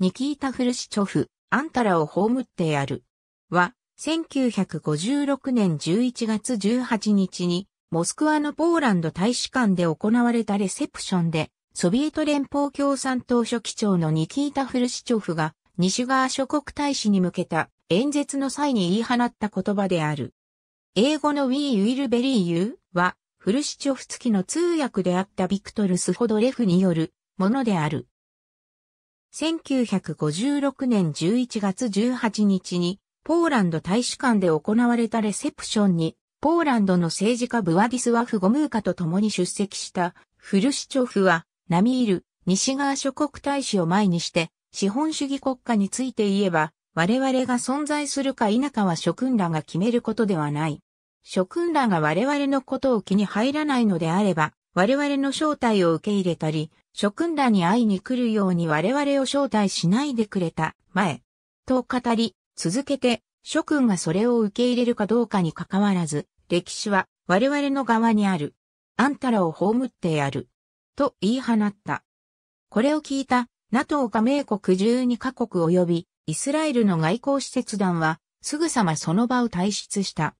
ニキータ・フルシチョフ、あんたらを葬ってやる。は、1956年11月18日に、モスクワのポーランド大使館で行われたレセプションで、ソビエト連邦共産党書記長のニキータ・フルシチョフが、西側諸国大使に向けた演説の際に言い放った言葉である。英語の We will bury you は、フルシチョフ付きの通訳であったビクトル・スホドレフによるものである。1956年11月18日に、ポーランド大使館で行われたレセプションに、ポーランドの政治家ブワディスワフ・ゴムーカと共に出席したフルシチョフは、ナミール西側諸国大使を前にして、資本主義国家について言えば、我々が存在するか否かは諸君らが決めることではない。諸君らが我々のことを気に入らないのであれば、我々の招待を受け入れたり、諸君らに会いに来るように我々を招待しないでくれた、前。と語り、続けて、諸君がそれを受け入れるかどうかに関わらず、歴史は我々の側にある。あんたらを葬ってやる。と言い放った。これを聞いた NATO 加盟国12カ国及びイスラエルの外交施設団はすぐさまその場を退出した。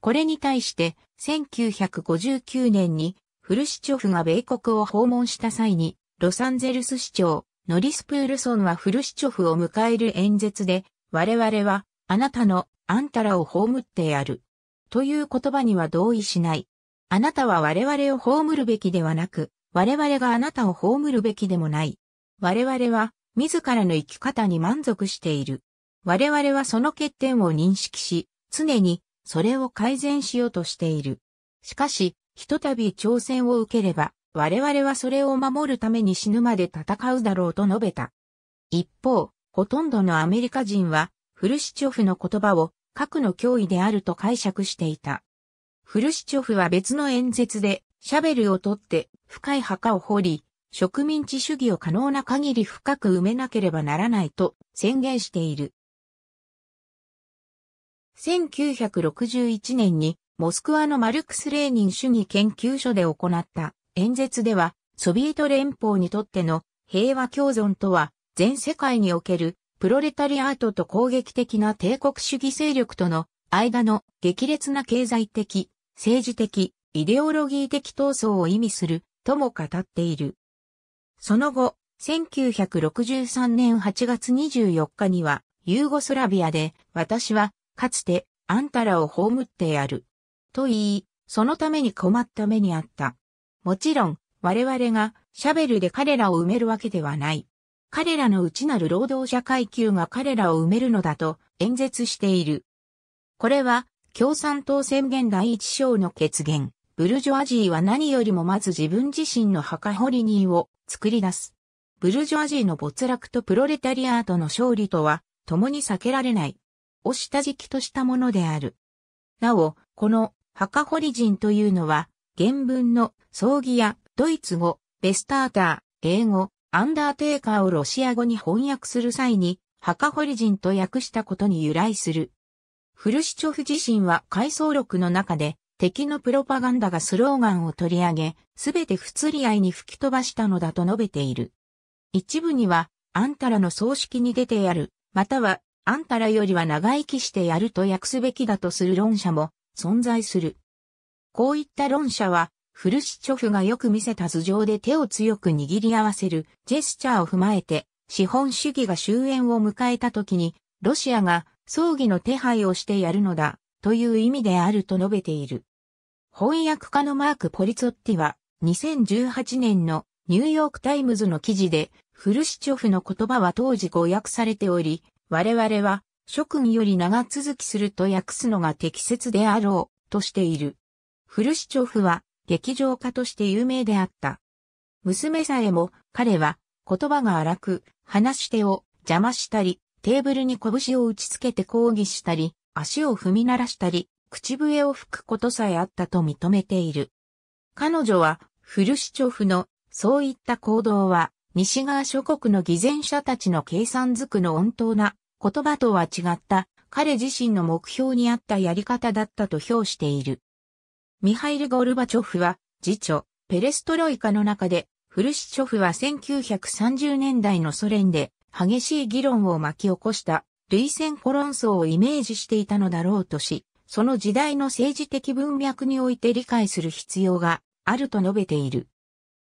これに対して1959年にフルシチョフが米国を訪問した際に、ロサンゼルス市長、ノリスプールソンはフルシチョフを迎える演説で、我々は、あなたの、あんたらを葬ってやる。という言葉には同意しない。あなたは我々を葬るべきではなく、我々があなたを葬るべきでもない。我々は、自らの生き方に満足している。我々はその欠点を認識し、常に、それを改善しようとしている。しかし、ひとたび挑戦を受ければ、我々はそれを守るために死ぬまで戦うだろうと述べた。一方、ほとんどのアメリカ人は、フルシチョフの言葉を核の脅威であると解釈していた。フルシチョフは別の演説で、シャベルを取って深い墓を掘り、植民地主義を可能な限り深く埋めなければならないと宣言している。1961年にモスクワのマルクス・レーニン主義研究所で行った演説では、ソビエト連邦にとっての平和共存とは、全世界におけるプロレタリアートと攻撃的な帝国主義勢力との間の激烈な経済的、政治的、イデオロギー的闘争を意味するとも語っている。その後、1963年8月24日には、ユーゴスラビアで、私は、かつて、あんたらを葬ってやる。と言い、そのために困った目にあった。もちろん、我々がシャベルで彼らを埋めるわけではない。彼らの内なる労働者階級が彼らを埋めるのだと演説している。これは、共産党宣言第一章の決言。ブルジョアジーは何よりもまず自分自身の墓掘り人を作り出す。ブルジョアジーの没落とプロレタリアートの勝利とは、共に避けられない。を下敷きとしたものである。なお、この墓堀人というのは、原文の葬儀やドイツ語、ベスターター、英語、アンダーテーカーをロシア語に翻訳する際に、墓堀人と訳したことに由来する。フルシチョフ自身は回想録の中で、敵のプロパガンダがスローガンを取り上げ、すべて不釣り合いに吹き飛ばしたのだと述べている。一部には、あんたらの葬式に出てやる、または、あんたらよりは長生きしてやると訳すべきだとする論者も存在する。こういった論者は、フルシチョフがよく見せた頭上で手を強く握り合わせるジェスチャーを踏まえて、資本主義が終焉を迎えた時に、ロシアが葬儀の手配をしてやるのだ、という意味であると述べている。翻訳家のマーク・ポリツォッティは、2018年のニューヨークタイムズの記事で、フルシチョフの言葉は当時誤訳されており、我々は職により長続きすると訳すのが適切であろう、としている。フルシチョフは、劇場家として有名であった。娘さえも、彼は、言葉が荒く、話し手を邪魔したり、テーブルに拳を打ちつけて抗議したり、足を踏み鳴らしたり、口笛を吹くことさえあったと認めている。彼女は、フルシチョフの、そういった行動は、西側諸国の偽善者たちの計算づくの温当な言葉とは違った彼自身の目標に合ったやり方だったと評している。ミハイル・ゴルバチョフは、次女、ペレストロイカの中で、フルシチョフは1930年代のソ連で激しい議論を巻き起こした類戦コロン争をイメージしていたのだろうとし、その時代の政治的文脈において理解する必要があると述べている。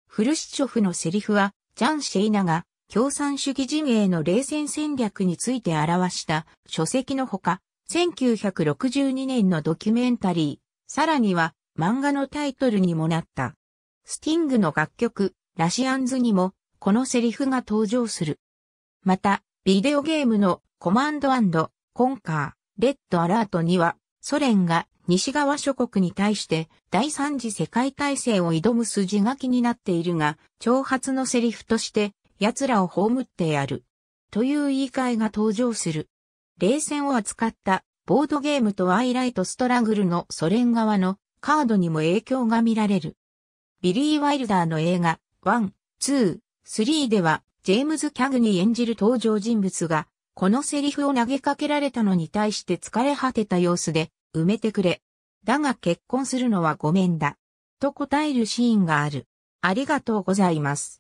フルシチョフのセリフは、ジャン・シェイナが共産主義陣営の冷戦戦略について表した書籍のほか、1962年のドキュメンタリー、さらには漫画のタイトルにもなった。スティングの楽曲、ラシアンズにも、このセリフが登場する。また、ビデオゲームのコマンドコンカー、レッドアラートには、ソ連が西側諸国に対して第三次世界大戦を挑む筋書きになっているが、挑発のセリフとして奴らを葬ってやる。という言い換えが登場する。冷戦を扱ったボードゲームとアイライトストラグルのソ連側のカードにも影響が見られる。ビリー・ワイルダーの映画1、2、3ではジェームズ・キャグに演じる登場人物がこのセリフを投げかけられたのに対して疲れ果てた様子で埋めてくれ。だが結婚するのはごめんだ。と答えるシーンがある。ありがとうございます。